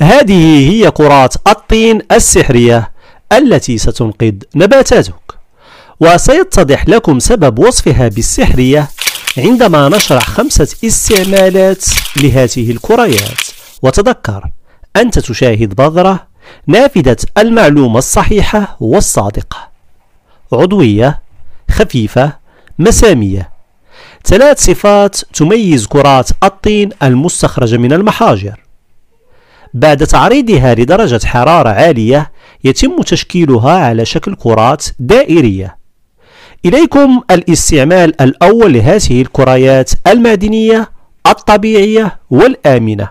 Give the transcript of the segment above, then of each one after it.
هذه هي كرات الطين السحرية التي ستنقذ نباتاتك وسيتضح لكم سبب وصفها بالسحرية عندما نشرح خمسة استعمالات لهذه الكريات وتذكر أنت تشاهد بذرة نافذة المعلومة الصحيحة والصادقة عضوية خفيفة مسامية ثلاث صفات تميز كرات الطين المستخرجة من المحاجر بعد تعريضها لدرجة حرارة عالية يتم تشكيلها على شكل كرات دائرية إليكم الاستعمال الأول لهذه الكريات المعدنية الطبيعية والآمنة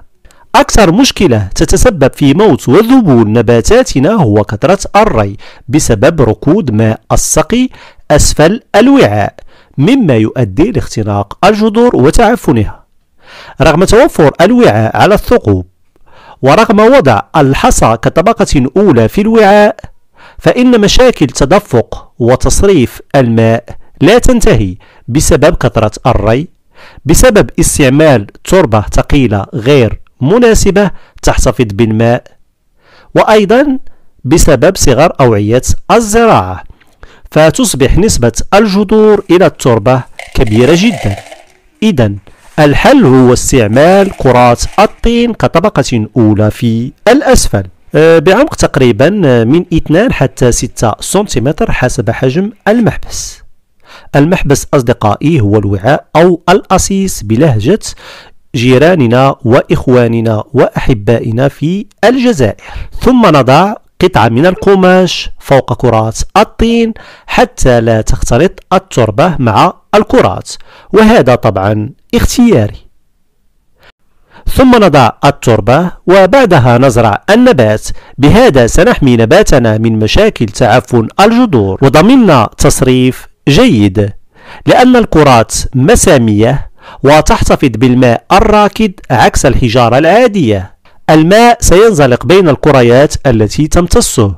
أكثر مشكلة تتسبب في موت وذبول نباتاتنا هو كثرة الري بسبب ركود ماء السقي أسفل الوعاء مما يؤدي لاختناق الجذور وتعفنها رغم توفر الوعاء على الثقوب ورغم وضع الحصى كطبقة أولى في الوعاء فإن مشاكل تدفق وتصريف الماء لا تنتهي بسبب كثرة الري بسبب استعمال تربة ثقيلة غير مناسبة تحتفظ بالماء وأيضا بسبب صغر أوعية الزراعة فتصبح نسبة الجذور إلى التربة كبيرة جدا إذا الحل هو استعمال كرات الطين كطبقة أولى في الأسفل آه، بعمق تقريبا آه، من 2 حتى 6 سنتيمتر حسب حجم المحبس المحبس أصدقائي هو الوعاء أو الأصيص بلهجة جيراننا وإخواننا وأحبائنا في الجزائر ثم نضع قطعة من القماش فوق كرات الطين حتى لا تختلط التربة مع الكرات وهذا طبعا اختياري ثم نضع التربة وبعدها نزرع النبات بهذا سنحمي نباتنا من مشاكل تعفن الجذور وضمننا تصريف جيد لأن الكرات مسامية وتحتفظ بالماء الراكد عكس الحجارة العادية الماء سينزلق بين الكريات التي تمتصه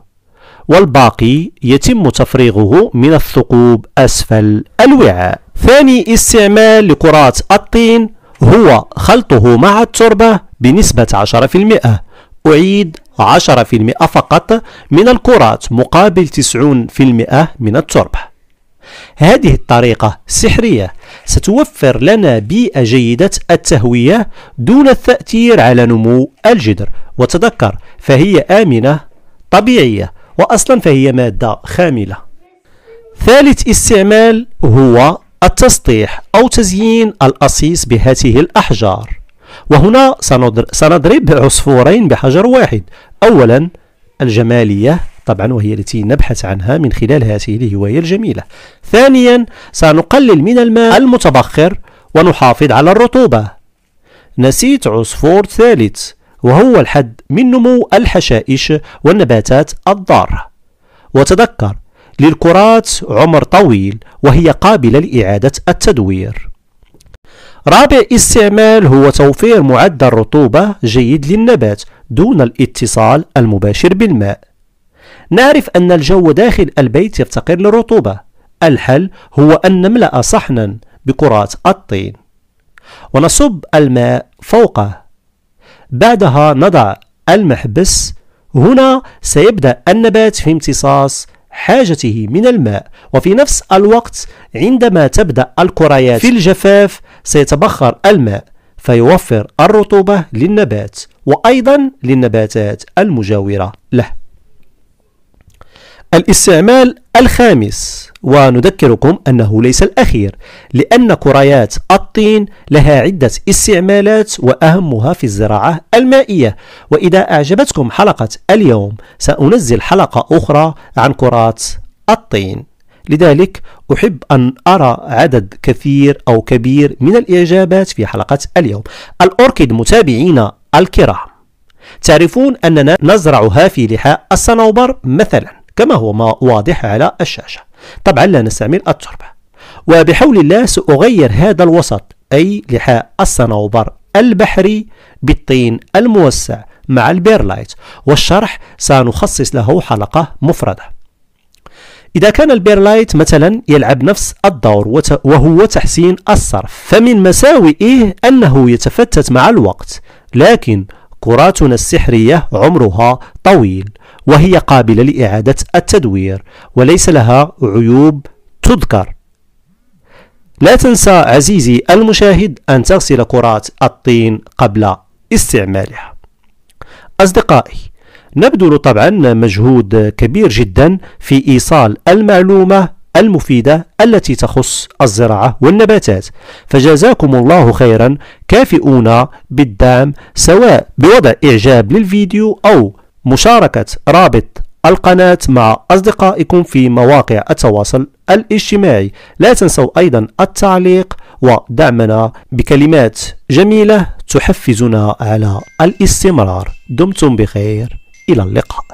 والباقي يتم تفريغه من الثقوب أسفل الوعاء ثاني استعمال لكرات الطين هو خلطه مع التربة بنسبة 10% أعيد 10% فقط من الكرات مقابل 90% من التربة هذه الطريقة سحرية ستوفر لنا بيئة جيدة التهوية دون التأثير على نمو الجدر وتذكر فهي آمنة طبيعية وأصلا فهي مادة خاملة ثالث استعمال هو التسطيح أو تزيين الأصيص بهذه الأحجار وهنا سنضرب عصفورين بحجر واحد أولا الجمالية طبعا وهي التي نبحث عنها من خلال هذه الهواية الجميلة ثانيا سنقلل من الماء المتبخر ونحافظ على الرطوبة نسيت عصفور ثالث وهو الحد من نمو الحشائش والنباتات الضارة وتذكر للكرات عمر طويل وهي قابلة لإعادة التدوير رابع استعمال هو توفير معدل رطوبة جيد للنبات دون الاتصال المباشر بالماء نعرف أن الجو داخل البيت يفتقر للرطوبة الحل هو أن نملأ صحنا بكرات الطين ونصب الماء فوقه بعدها نضع المحبس هنا سيبدأ النبات في امتصاص حاجته من الماء وفي نفس الوقت عندما تبدأ الكريات في الجفاف سيتبخر الماء فيوفر الرطوبة للنبات وأيضا للنباتات المجاورة له الاستعمال الخامس ونذكركم أنه ليس الأخير لأن كريات الطين لها عدة استعمالات وأهمها في الزراعة المائية وإذا أعجبتكم حلقة اليوم سأنزل حلقة أخرى عن كرات الطين لذلك أحب أن أرى عدد كثير أو كبير من الإعجابات في حلقة اليوم الأوركيد متابعينا الكرام تعرفون أننا نزرعها في لحاء الصنوبر مثلاً كما هو ما واضح على الشاشة طبعا لا نستعمل التربة وبحول الله سأغير هذا الوسط أي لحاء الصنوبر البحري بالطين الموسع مع البيرلايت والشرح سنخصص له حلقة مفردة إذا كان البيرلايت مثلا يلعب نفس الدور وهو تحسين الصرف فمن مساوئه أنه يتفتت مع الوقت لكن كراتنا السحرية عمرها طويل وهي قابلة لإعادة التدوير وليس لها عيوب تذكر لا تنسى عزيزي المشاهد أن تغسل كرات الطين قبل استعمالها أصدقائي نبذل طبعا مجهود كبير جدا في إيصال المعلومة المفيدة التي تخص الزراعة والنباتات فجزاكم الله خيرا كافئونا بالدعم سواء بوضع إعجاب للفيديو أو مشاركة رابط القناة مع أصدقائكم في مواقع التواصل الاجتماعي لا تنسوا أيضا التعليق ودعمنا بكلمات جميلة تحفزنا على الاستمرار دمتم بخير إلى اللقاء